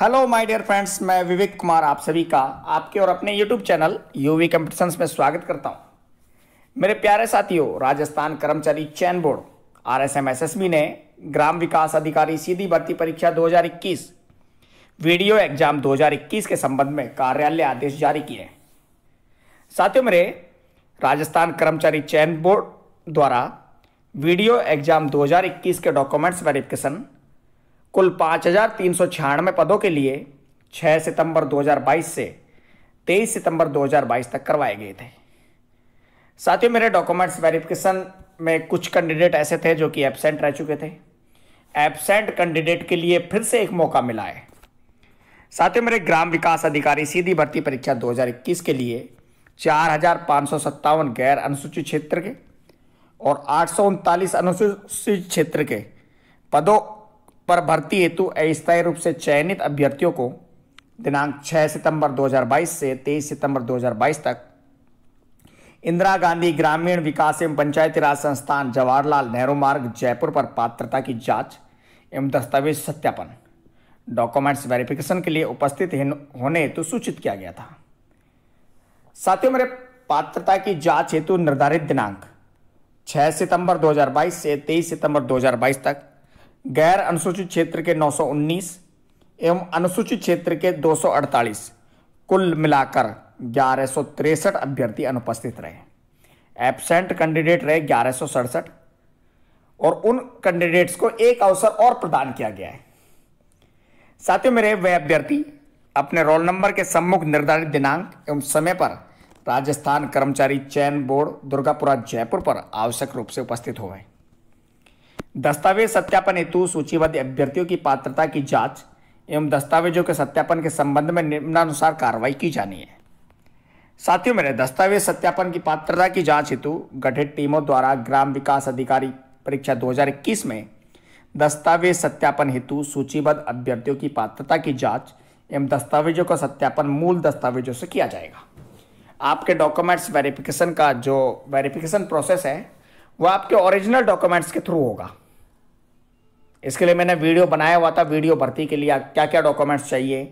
hello my dear friends मैं विवेक कुमार आप सभी का आपके और अपने यूट्यूब चैनल यूवी कॉम्पिटिशन्स में स्वागत करता हूं मेरे प्यारे साथियों राजस्थान कर्मचारी चयन बोर्ड आर ने ग्राम विकास अधिकारी सीधी भर्ती परीक्षा 2021 वीडियो एग्जाम 2021 के संबंध में कार्यालय आदेश जारी किए साथियों मेरे राजस्थान कर्मचारी चयन बोर्ड द्वारा वीडियो एग्जाम दो के डॉक्यूमेंट्स वेरिफिकेशन कुल पाँच हजार तीन सौ छियानवे पदों के लिए 6 सितंबर 2022 से 23 सितंबर 2022 तक करवाए गए थे साथ ही मेरे डॉक्यूमेंट्स वेरिफिकेशन में कुछ कैंडिडेट ऐसे थे जो कि एबसेंट रह चुके थे एबसेंट कैंडिडेट के लिए फिर से एक मौका मिला है साथ ही मेरे ग्राम विकास अधिकारी सीधी भर्ती परीक्षा 2021 के लिए चार हजार गैर अनुसूचित क्षेत्र के और आठ अनुसूचित क्षेत्र के पदों पर भर्ती हेतु अस्थायी रूप से चयनित अभ्यर्थियों को दिनांक 6 सितंबर 2022 से 23 सितंबर 2022 तक इंदिरा गांधी ग्रामीण विकास एवं पंचायती राज संस्थान जवाहरलाल नेहरू मार्ग जयपुर पर पात्रता की जांच एवं दस्तावेज सत्यापन डॉक्यूमेंट्स वेरिफिकेशन के लिए उपस्थित होने हेतु सूचित किया गया था साथियों मेरे पात्रता की जांच हेतु निर्धारित दिनांक 6 सितंबर 2022 से 23 सितंबर 2022 तक गैर अनुसूचित क्षेत्र के 919 एवं अनुसूचित क्षेत्र के 248 कुल मिलाकर ग्यारह अभ्यर्थी अनुपस्थित रहे एबसेंट कैंडिडेट रहे ग्यारह और उन कैंडिडेट्स को एक अवसर और प्रदान किया गया है साथियों मेरे वह अभ्यर्थी अपने रोल नंबर के सम्मुख निर्धारित दिनांक एवं समय पर राजस्थान कर्मचारी चयन बोर्ड दुर्गापुरा जयपुर पर आवश्यक रूप से उपस्थित हो गए दस्तावेज सत्यापन हेतु सूचीबद्ध अभ्यर्थियों की पात्रता की जांच एवं दस्तावेजों के सत्यापन के संबंध में निम्नानुसार कार्रवाई की जानी है साथियों मेरे दस्तावेज सत्यापन की पात्रता की जांच हेतु गठित टीमों द्वारा ग्राम विकास अधिकारी परीक्षा 2021 में दस्तावेज सत्यापन हेतु सूचीबद्ध अभ्यर्थियों की पात्रता की जाँच एवं दस्तावेजों का सत्यापन मूल दस्तावेजों से किया जाएगा आपके डॉक्यूमेंट्स वेरिफिकेशन का जो वेरिफिकेशन प्रोसेस है वह आपके ओरिजिनल डॉक्यूमेंट्स के थ्रू होगा इसके लिए मैंने वीडियो बनाया हुआ था वीडियो भर्ती के लिए क्या क्या डॉक्यूमेंट्स चाहिए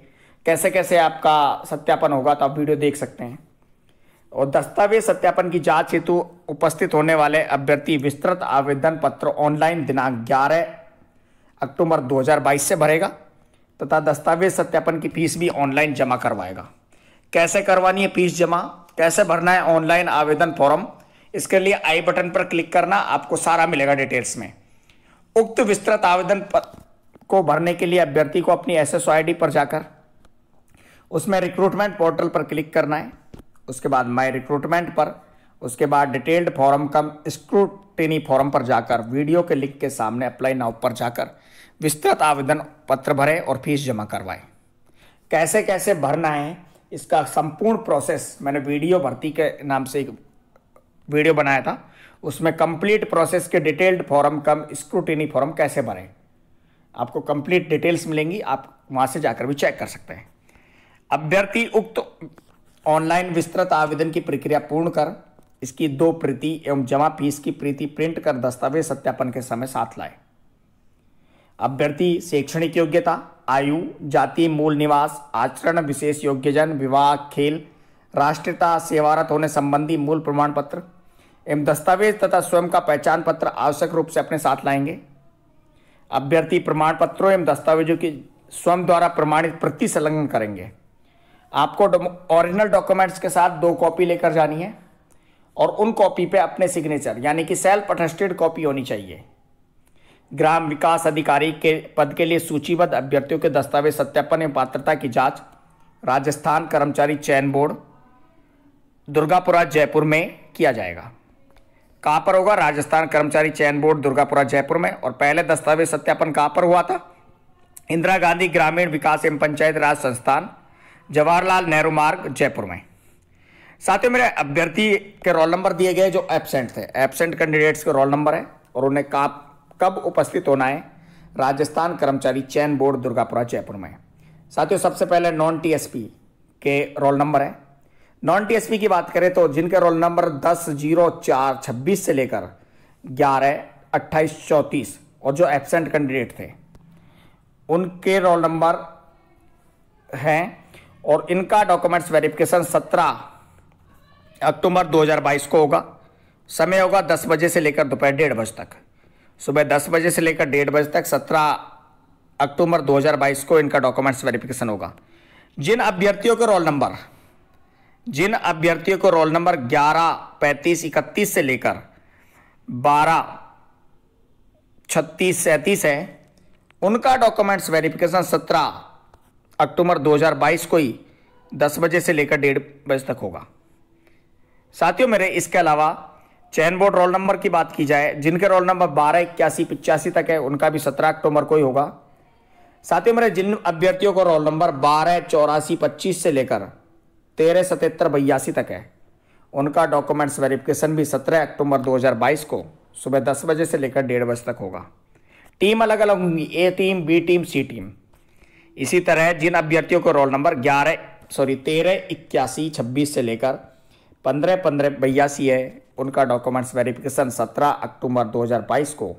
कैसे कैसे आपका सत्यापन होगा तो आप वीडियो देख सकते हैं और दस्तावेज सत्यापन की जांच हेतु उपस्थित होने वाले अभ्यर्थी विस्तृत आवेदन पत्र ऑनलाइन दिनांक 11 अक्टूबर 2022 से भरेगा तथा दस्तावेज सत्यापन की फीस भी ऑनलाइन जमा करवाएगा कैसे करवानी है फीस जमा कैसे भरना है ऑनलाइन आवेदन फॉर्म इसके लिए आई बटन पर क्लिक करना आपको सारा मिलेगा डिटेल्स में उक्त विस्तृत आवेदन को भरने के लिए अभ्यर्थी को अपनी एस एस पर जाकर उसमें रिक्रूटमेंट पोर्टल पर क्लिक करना है उसके बाद माय रिक्रूटमेंट पर उसके बाद detailed form cum scrutiny form पर जाकर वीडियो के लिंक के सामने अप्लाई नाउ पर जाकर विस्तृत आवेदन पत्र भरें और फीस जमा करवाएं कैसे कैसे भरना है इसका संपूर्ण प्रोसेस मैंने वीडियो भर्ती के नाम से एक वीडियो बनाया था उसमें कंप्लीट प्रोसेस के detailed form cum scrutiny form कैसे भरें आपको कंप्लीट डिटेल्स मिलेंगी आप वहाँ से जाकर भी चेक कर सकते हैं अभ्यर्थी उक्त ऑनलाइन विस्तृत आवेदन की प्रक्रिया पूर्ण कर इसकी दो प्रति एवं जमा फीस की प्रति प्रिंट कर दस्तावेज सत्यापन के समय साथ लाए अभ्यर्थी शैक्षणिक योग्यता आयु जाति मूल निवास आचरण विशेष योग्यजन विवाह खेल राष्ट्रीयता सेवारत होने संबंधी मूल प्रमाण पत्र एवं दस्तावेज तथा स्वयं का पहचान पत्र आवश्यक रूप से अपने साथ लाएंगे अभ्यर्थी प्रमाण पत्रों एवं दस्तावेजों की स्वयं द्वारा प्रमाणित प्रति संलग्न करेंगे आपको ओरिजिनल डॉक्यूमेंट्स के साथ दो कॉपी लेकर जानी है और उन कॉपी पे अपने सिग्नेचर यानी कि सेल्फ अटेस्टेड कॉपी होनी चाहिए ग्राम विकास अधिकारी के पद के लिए सूचीबद्ध अभ्यर्थियों के दस्तावेज सत्यापन एवं पात्रता की जांच राजस्थान कर्मचारी चयन बोर्ड दुर्गापुरा जयपुर में किया जाएगा कहाँ पर होगा राजस्थान कर्मचारी चयन बोर्ड दुर्गापुरा जयपुर में और पहले दस्तावेज सत्यापन कहाँ पर हुआ था इंदिरा गांधी ग्रामीण विकास एवं पंचायत राज संस्थान जवाहरलाल नेहरू मार्ग जयपुर में साथियों मेरे अभ्यर्थी के रोल नंबर दिए गए जो एबसेंट थे एबसेंट कैंडिडेट्स के रोल नंबर है और उन्हें कहाँ कब उपस्थित होना है राजस्थान कर्मचारी चयन बोर्ड दुर्गापुरा जयपुर में साथियों सबसे पहले नॉन टीएसपी के रोल नंबर है नॉन टीएसपी की बात करें तो जिनके रोल नंबर दस जीरो चार छब्बीस से लेकर ग्यारह अट्ठाईस चौंतीस और जो एबसेंट कैंडिडेट थे उनके रोल नंबर हैं और इनका डॉक्यूमेंट्स वेरिफिकेशन सत्रह अक्टूबर 2022 को होगा समय होगा दस बजे से लेकर दोपहर डेढ़ बजे तक सुबह दस बजे से लेकर डेढ़ बजे तक सत्रह अक्टूबर 2022 को इनका डॉक्यूमेंट्स वेरिफिकेशन होगा जिन अभ्यर्थियों के रोल नंबर जिन अभ्यर्थियों को रोल नंबर 11, 35, 31 से लेकर 12, 36, सैंतीस है उनका डॉक्यूमेंट्स वेरिफिकेशन 17 अक्टूबर 2022 को ही 10 बजे से लेकर डेढ़ बजे तक होगा साथियों मेरे इसके अलावा चयन बोर्ड रोल नंबर की बात की जाए जिनके रोल नंबर बारह इक्यासी पिचासी तक है उनका भी सत्रह अक्टूबर को ही होगा साथियों मेरे जिन अभ्यर्थियों को रोल नंबर बारह चौरासी पच्चीस से लेकर तेरह सतहत्तर बयासी तक है उनका डॉक्यूमेंट्स वेरिफिकेशन भी 17 अक्टूबर 2022 को सुबह दस बजे से लेकर डेढ़ बजे तक होगा टीम अलग अलग होंगी A team B team C team इसी तरह जिन अभ्यर्थियों को रोल नंबर ग्यारह सॉरी तेरह इक्यासी छब्बीस से लेकर पंद्रह पंद्रह बयासी है उनका डॉक्यूमेंट्स वेरिफिकेशन सत्रह अक्टूबर 2022 को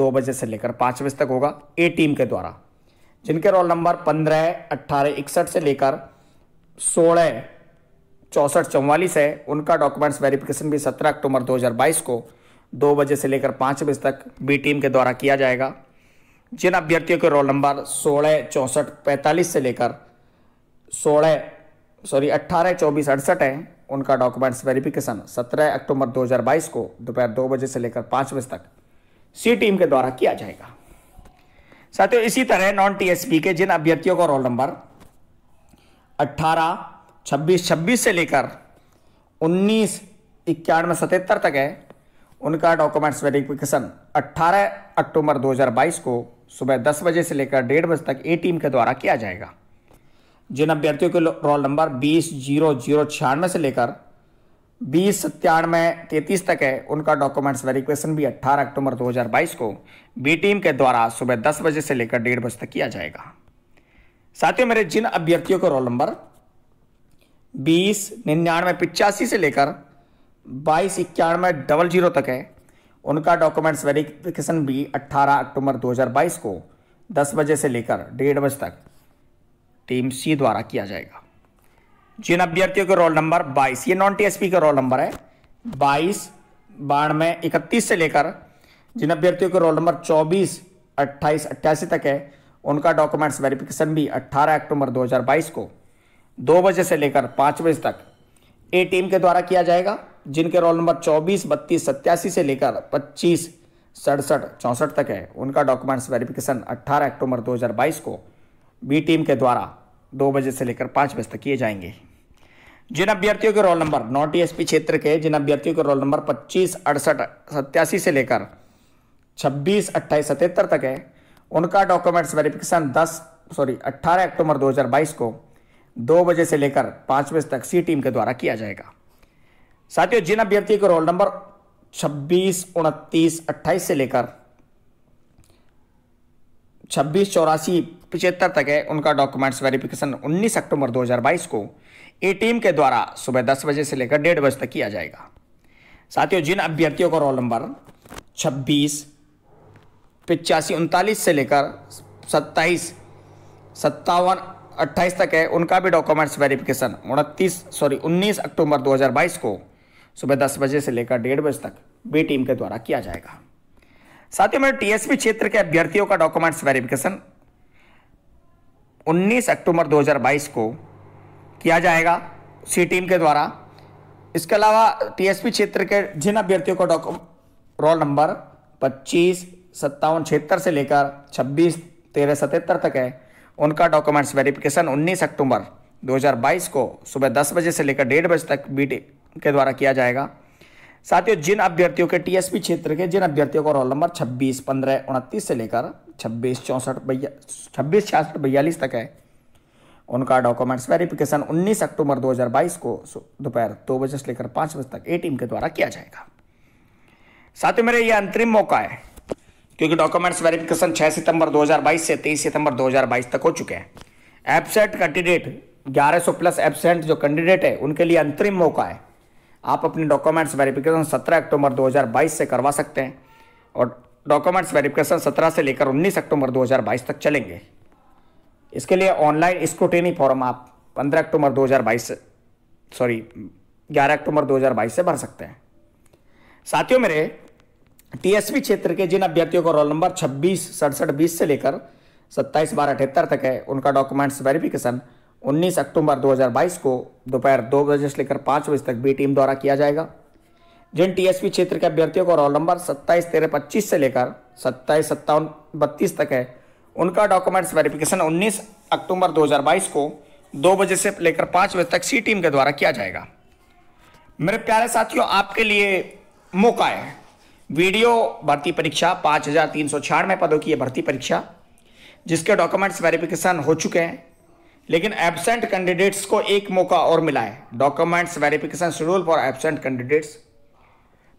दो बजे से लेकर पाँच बजे तक होगा ए टीम के द्वारा जिनके रोल नंबर पंद्रह अट्ठारह इकसठ से लेकर सोलह चौंसठ चौवालीस है उनका डॉक्यूमेंट्स वेरिफिकेशन भी सत्रह अक्टूबर 2022 को दो बजे से लेकर पाँच बजे तक बी टीम के द्वारा किया जाएगा जिन अभ्यर्थियों के रोल नंबर सोलह चौंसठ पैंतालीस से लेकर सोलह सॉरी अट्ठारह चौबीस अड़सठ हैं उनका डॉक्यूमेंट्स वेरिफिकेशन 17 अक्टूबर 2022 को दोपहर दो बजे से लेकर पाँच बजे तक सी टीम के द्वारा किया जाएगा साथियों इसी तरह नॉन पी के जिन अभ्यर्थियों का रोल नंबर अट्ठारह छब्बीस छब्बीस से लेकर उन्नीस इक्यानवे सतहत्तर तक है उनका डॉक्यूमेंट्स वेरिफिकेशन 18 अक्टूबर 2022 को सुबह 10 बजे से लेकर डेढ़ बजे तक ए टीम के द्वारा किया जाएगा जिन अभ्यर्थियों के रोल नंबर बीस जीरो जीरो छियानवे से लेकर बीस सत्तानवे तैंतीस तक है उनका डॉक्यूमेंट्स वेरिफिकेशन भी 18 अक्टूबर 2022 को बी टीम के द्वारा सुबह 10 बजे से लेकर डेढ़ बजे तक किया जाएगा साथियों मेरे जिन अभ्यर्थियों का रोल नंबर बीस निन्यानवे पिचासी से लेकर बाईस इक्यानवे डबल जीरो तक है उनका डॉक्यूमेंट्स वेरिफिकेशन भी 18 अक्टूबर 2022 को 10 बजे से लेकर डेढ़ बजे तक टीम सी द्वारा किया जाएगा जिन अभ्यर्थियों के रोल नंबर 22 ये नॉन टीएसपी का रोल नंबर है 22 बानवे इकतीस से लेकर जिन अभ्यर्थियों के रोल नंबर 24 28 अट्ठासी तक है उनका डॉक्यूमेंट्स वेरिफिकेशन भी 18 अक्टूबर 2022 को दो बजे से लेकर पाँच बजे तक ए टीम के द्वारा किया जाएगा जिनके रोल नंबर चौबीस बत्तीस सत्यासी से लेकर पच्चीस सड़सठ चौंसठ तक है उनका डॉक्यूमेंट्स वेरिफिकेशन 18 अक्टूबर 2022 को बी टीम के द्वारा दो बजे से लेकर पाँच बजे तक किए जाएंगे जिन अभ्यर्थियों के रोल नंबर नॉट ई क्षेत्र के जिन अभ्यर्थियों के रोल नंबर पच्चीस अड़सठ सत्यासी से लेकर छब्बीस अट्ठाईस सतहत्तर तक है उनका डॉक्यूमेंट्स वेरिफिकेशन 10 सॉरी 18 अक्टूबर 2022 को दो बजे से लेकर पांच बजे तक सी टीम के द्वारा किया जाएगा साथियों जिन अभ्यर्थी को रोल नंबर छब्बीस 29, 28 से लेकर छब्बीस चौरासी पिछहत्तर तक है उनका डॉक्यूमेंट्स वेरिफिकेशन 19 अक्टूबर 2022 को ए टीम के द्वारा सुबह दस बजे से लेकर डेढ़ बजे तक किया जाएगा साथियों जिन अभ्यर्थियों का रोल नंबर छब्बीस पिचासी उनतालीस से लेकर सत्ताईस सत्तावन अट्ठाईस तक है उनका भी डॉक्यूमेंट्स वेरिफिकेशन उनतीस सॉरी उन्नीस अक्टूबर 2022 को सुबह दस बजे से लेकर डेढ़ बजे तक बी टीम के द्वारा किया जाएगा साथ ही मेरे टीएसपी क्षेत्र के अभ्यर्थियों का डॉक्यूमेंट्स वेरिफिकेशन 19 अक्टूबर 2022 को किया जाएगा सी टीम के द्वारा इसके अलावा टीएसपी क्षेत्र के जिन अभ्यर्थियों का डॉक्यू रोल नंबर 25, सत्तावन छिहत्तर से लेकर छब्बीस तेरह सतहत्तर तक है उनका डॉक्यूमेंट्स वेरिफिकेशन 19 अक्टूबर 2022 को सुबह दस बजे से लेकर डेढ़ बजे तक बीटी के द्वारा किया जाएगा साथ ही जिन अभ्यर्थियों के टीएसपी क्षेत्र के जिन अभ्यर्थियों का रोल नंबर छब्बीस पंद्रह उनतीस से लेकर छब्बीस चौंसठ बया छब्बीस छियासठ बयालीस तक है उनका डॉक्यूमेंट्स वेरिफिकेशन 19 अक्टूबर 2022 को दोपहर दो बजे से लेकर पाँच बजे तक ए टीम के द्वारा किया जाएगा साथ ही मेरे ये अंतरिम मौका है क्योंकि डॉक्यूमेंट्स वेरिफिकेशन 6 सितंबर 2022 से 23 सितंबर 2022 तक हो चुके हैं एबसेंट कैंडिडेट 1100 प्लस एबसेंट जो कैंडिडेट है उनके लिए अंतरिम मौका है आप अपने डॉक्यूमेंट्स वेरिफिकेशन 17 अक्टूबर 2022 से करवा सकते हैं और डॉक्यूमेंट्स वेरिफिकेशन 17 से लेकर 19 अक्टूबर 2022 तक चलेंगे इसके लिए ऑनलाइन स्क्रूटिनी फॉर्म आप 15 अक्टूबर 2022 से सॉरी 11 अक्टूबर 2022 से भर सकते हैं साथियों मेरे टीएसपी क्षेत्र के जिन अभ्यर्थियों का रोल नंबर छब्बीस सड़सठ बीस से लेकर सत्ताईस बारह अठहत्तर तक है उनका डॉक्यूमेंट्स वेरिफिकेशन 19 अक्टूबर 2022 को दोपहर दो बजे से लेकर पाँच बजे तक बी टीम द्वारा किया जाएगा जिन टीएसपी क्षेत्र के अभ्यर्थियों का रोल नंबर सत्ताईस तेरह पच्चीस से लेकर सत्ताईस सत्तावन बत्तीस तक है उनका डॉक्यूमेंट्स वेरिफिकेशन उन्नीस अक्टूबर दो को दो बजे से लेकर पाँच बजे तक सी टीम के द्वारा किया जाएगा मेरे प्यारे साथियों आपके लिए मौका है वीडियो भर्ती परीक्षा पाँच हज़ार तीन सौ छियानवे पदों की यह भर्ती परीक्षा जिसके डॉक्यूमेंट्स वेरिफिकेशन हो चुके हैं लेकिन एबसेंट कैंडिडेट्स को एक मौका और मिला है documents verification schedule for absent candidates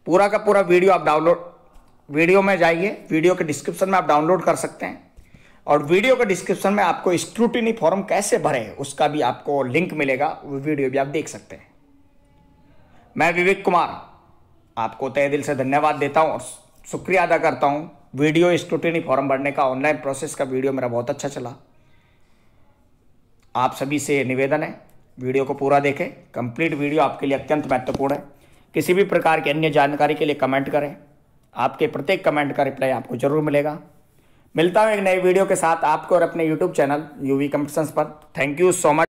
पूरा का पूरा वीडियो आप डाउनलोड वीडियो में जाइए वीडियो के डिस्क्रिप्शन में आप डाउनलोड कर सकते हैं और वीडियो के डिस्क्रिप्शन में आपको स्क्रूटिनी फॉर्म कैसे भरे उसका भी आपको लिंक मिलेगा वो वीडियो भी आप देख सकते हैं मैं विवेक कुमार आपको तय दिल से धन्यवाद देता हूँ और शुक्रिया अदा करता हूँ वीडियो स्क्रूटनी फॉर्म भरने का ऑनलाइन प्रोसेस का वीडियो मेरा बहुत अच्छा चला आप सभी से निवेदन है वीडियो को पूरा देखें कंप्लीट वीडियो आपके लिए अत्यंत महत्वपूर्ण है किसी भी प्रकार की अन्य जानकारी के लिए कमेंट करें आपके प्रत्येक कमेंट का रिप्लाई आपको जरूर मिलेगा मिलता हूँ एक नए वीडियो के साथ आपको और अपने यूट्यूब चैनल यूवी कंपटिशंस पर थैंक यू सो मच